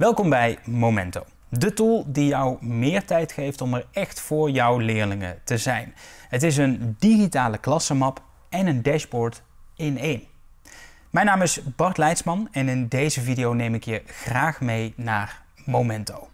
Welkom bij Momento, de tool die jou meer tijd geeft om er echt voor jouw leerlingen te zijn. Het is een digitale klassenmap en een dashboard in één. Mijn naam is Bart Leidsman en in deze video neem ik je graag mee naar Momento.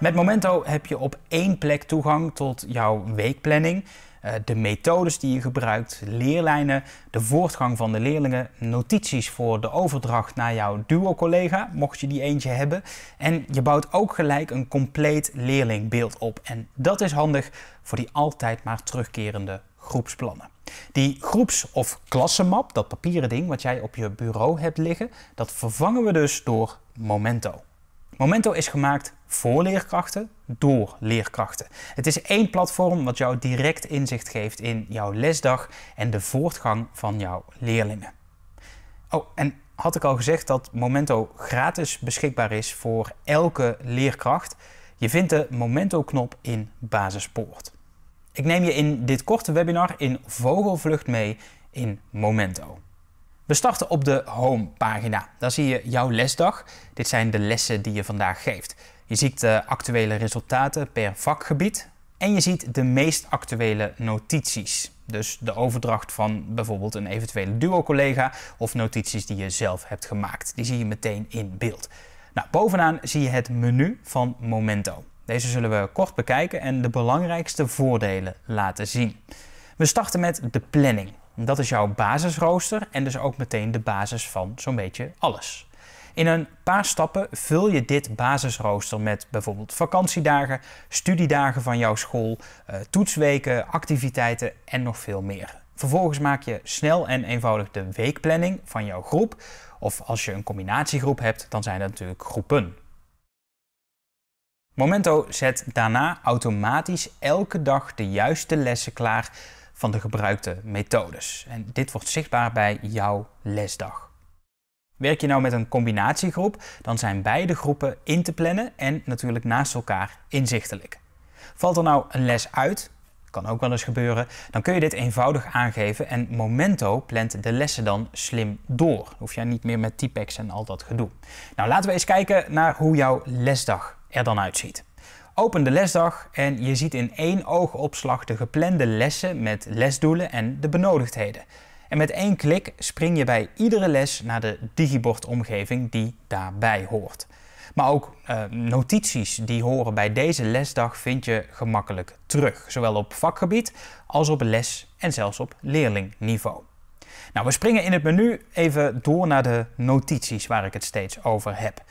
Met Momento heb je op één plek toegang tot jouw weekplanning eh, de methodes die je gebruikt, leerlijnen, de voortgang van de leerlingen, notities voor de overdracht naar jouw duo-collega, mocht je die eentje hebben. En je bouwt ook gelijk een compleet leerlingbeeld op. En dat is handig voor die altijd maar terugkerende groepsplannen. Die groeps- of klassenmap, dat papieren ding wat jij op je bureau hebt liggen, dat vervangen we dus door Momento. Momento is gemaakt voor leerkrachten, door leerkrachten. Het is één platform wat jou direct inzicht geeft in jouw lesdag en de voortgang van jouw leerlingen. Oh, en had ik al gezegd dat Momento gratis beschikbaar is voor elke leerkracht? Je vindt de Momento-knop in Basispoort. Ik neem je in dit korte webinar in vogelvlucht mee in Momento. We starten op de homepagina. Daar zie je jouw lesdag. Dit zijn de lessen die je vandaag geeft. Je ziet de actuele resultaten per vakgebied en je ziet de meest actuele notities. Dus de overdracht van bijvoorbeeld een eventuele duo-collega of notities die je zelf hebt gemaakt. Die zie je meteen in beeld. Nou, bovenaan zie je het menu van Momento. Deze zullen we kort bekijken en de belangrijkste voordelen laten zien. We starten met de planning. Dat is jouw basisrooster en dus ook meteen de basis van zo'n beetje alles. In een paar stappen vul je dit basisrooster met bijvoorbeeld vakantiedagen, studiedagen van jouw school, eh, toetsweken, activiteiten en nog veel meer. Vervolgens maak je snel en eenvoudig de weekplanning van jouw groep. Of als je een combinatiegroep hebt, dan zijn dat natuurlijk groepen. Momento zet daarna automatisch elke dag de juiste lessen klaar van de gebruikte methodes. En dit wordt zichtbaar bij jouw lesdag. Werk je nou met een combinatiegroep, dan zijn beide groepen in te plannen en natuurlijk naast elkaar inzichtelijk. Valt er nou een les uit, kan ook wel eens gebeuren, dan kun je dit eenvoudig aangeven en Momento plant de lessen dan slim door. hoef jij niet meer met T-packs en al dat gedoe. Nou, laten we eens kijken naar hoe jouw lesdag er dan uitziet. Open de lesdag en je ziet in één oogopslag de geplande lessen met lesdoelen en de benodigdheden. En met één klik spring je bij iedere les naar de digibordomgeving die daarbij hoort. Maar ook eh, notities die horen bij deze lesdag vind je gemakkelijk terug, zowel op vakgebied als op les- en zelfs op leerlingniveau. Nou, we springen in het menu even door naar de notities waar ik het steeds over heb.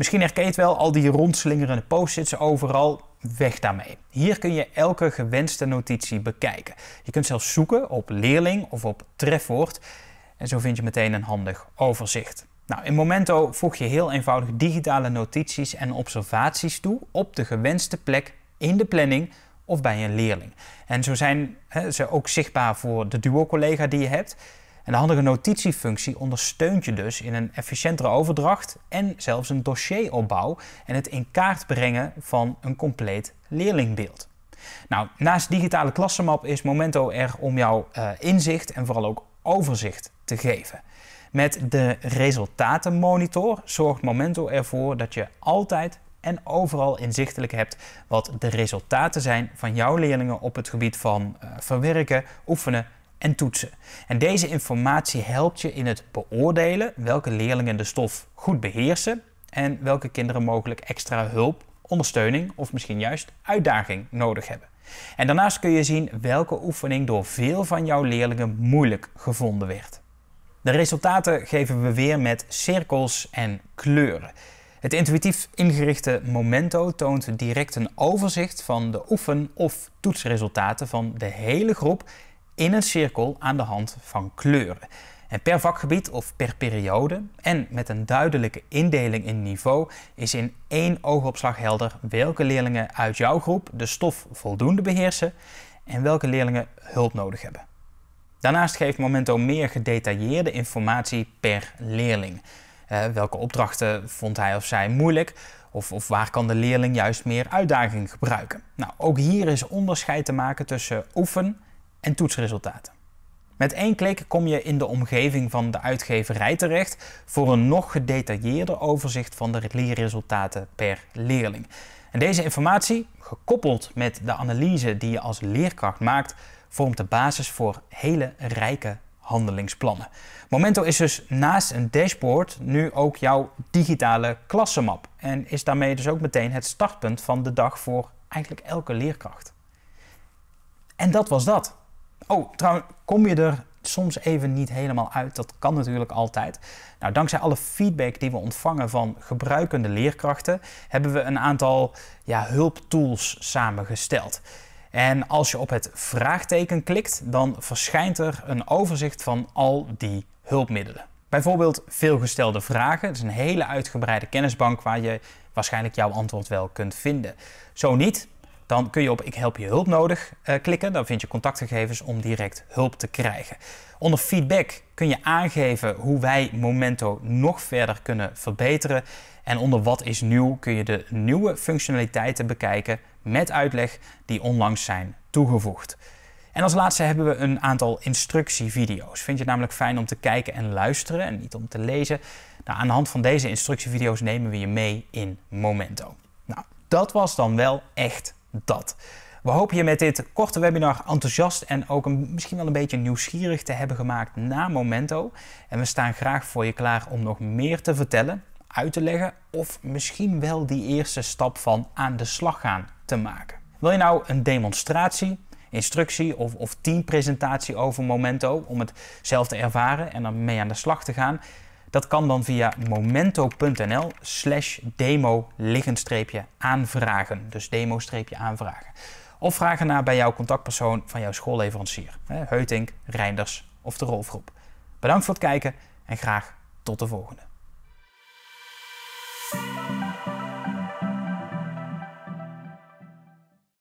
Misschien herken je het wel, al die rondslingerende post-its overal, weg daarmee. Hier kun je elke gewenste notitie bekijken. Je kunt zelfs zoeken op leerling of op trefwoord en zo vind je meteen een handig overzicht. Nou, in Momento voeg je heel eenvoudig digitale notities en observaties toe op de gewenste plek in de planning of bij een leerling. En zo zijn ze ook zichtbaar voor de duo-collega die je hebt. En de handige notitiefunctie ondersteunt je dus in een efficiëntere overdracht en zelfs een dossieropbouw en het in kaart brengen van een compleet leerlingbeeld. Nou, naast digitale klassenmap is Momento er om jouw eh, inzicht en vooral ook overzicht te geven. Met de resultatenmonitor zorgt Momento ervoor dat je altijd en overal inzichtelijk hebt wat de resultaten zijn van jouw leerlingen op het gebied van eh, verwerken, oefenen en toetsen. En deze informatie helpt je in het beoordelen welke leerlingen de stof goed beheersen en welke kinderen mogelijk extra hulp, ondersteuning of misschien juist uitdaging nodig hebben. En daarnaast kun je zien welke oefening door veel van jouw leerlingen moeilijk gevonden werd. De resultaten geven we weer met cirkels en kleuren. Het intuïtief ingerichte Momento toont direct een overzicht van de oefen- of toetsresultaten van de hele groep in een cirkel aan de hand van kleuren. En per vakgebied of per periode en met een duidelijke indeling in niveau is in één oogopslag helder welke leerlingen uit jouw groep de stof voldoende beheersen en welke leerlingen hulp nodig hebben. Daarnaast geeft Momento meer gedetailleerde informatie per leerling. Eh, welke opdrachten vond hij of zij moeilijk? Of, of, waar kan de leerling juist meer uitdaging gebruiken? Nou, ook hier is onderscheid te maken tussen oefen- en toetsresultaten. Met één klik kom je in de omgeving van de uitgeverij terecht voor een nog gedetailleerder overzicht van de leerresultaten per leerling. En deze informatie, gekoppeld met de analyse die je als leerkracht maakt, vormt de basis voor hele rijke handelingsplannen. Momento is dus naast een dashboard nu ook jouw digitale klassenmap en is daarmee dus ook meteen het startpunt van de dag voor eigenlijk elke leerkracht. En dat was dat. Oh, trouwens, kom je er soms even niet helemaal uit. Dat kan natuurlijk altijd. Nou, dankzij alle feedback die we ontvangen van gebruikende leerkrachten, hebben we een aantal ja, hulptools samengesteld. En als je op het vraagteken klikt, dan verschijnt er een overzicht van al die hulpmiddelen. Bijvoorbeeld veelgestelde vragen. Dat is een hele uitgebreide kennisbank waar je waarschijnlijk jouw antwoord wel kunt vinden. Zo niet, dan kun je op Ik help je hulp nodig eh, klikken. Dan vind je contactgegevens om direct hulp te krijgen. Onder feedback kun je aangeven hoe wij Momento nog verder kunnen verbeteren. En onder wat is nieuw kun je de nieuwe functionaliteiten bekijken met uitleg die onlangs zijn toegevoegd. En als laatste hebben we een aantal instructievideo's. Vind je het namelijk fijn om te kijken en luisteren en niet om te lezen? Nou, aan de hand van deze instructievideo's nemen we je mee in Momento. Nou, dat was dan wel echt dat. We hopen je met dit korte webinar enthousiast en ook misschien wel een beetje nieuwsgierig te hebben gemaakt na Momento. En we staan graag voor je klaar om nog meer te vertellen, uit te leggen of misschien wel die eerste stap van aan de slag gaan te maken. Wil je nou een demonstratie, instructie of, of teampresentatie over Momento om het zelf te ervaren en dan mee aan de slag te gaan? Dat kan dan via momento.nl slash demo aanvragen. Dus demo aanvragen. Of vragen naar bij jouw contactpersoon van jouw schoolleverancier. Heutink, Reinders of de Rolfgroep. Bedankt voor het kijken en graag tot de volgende.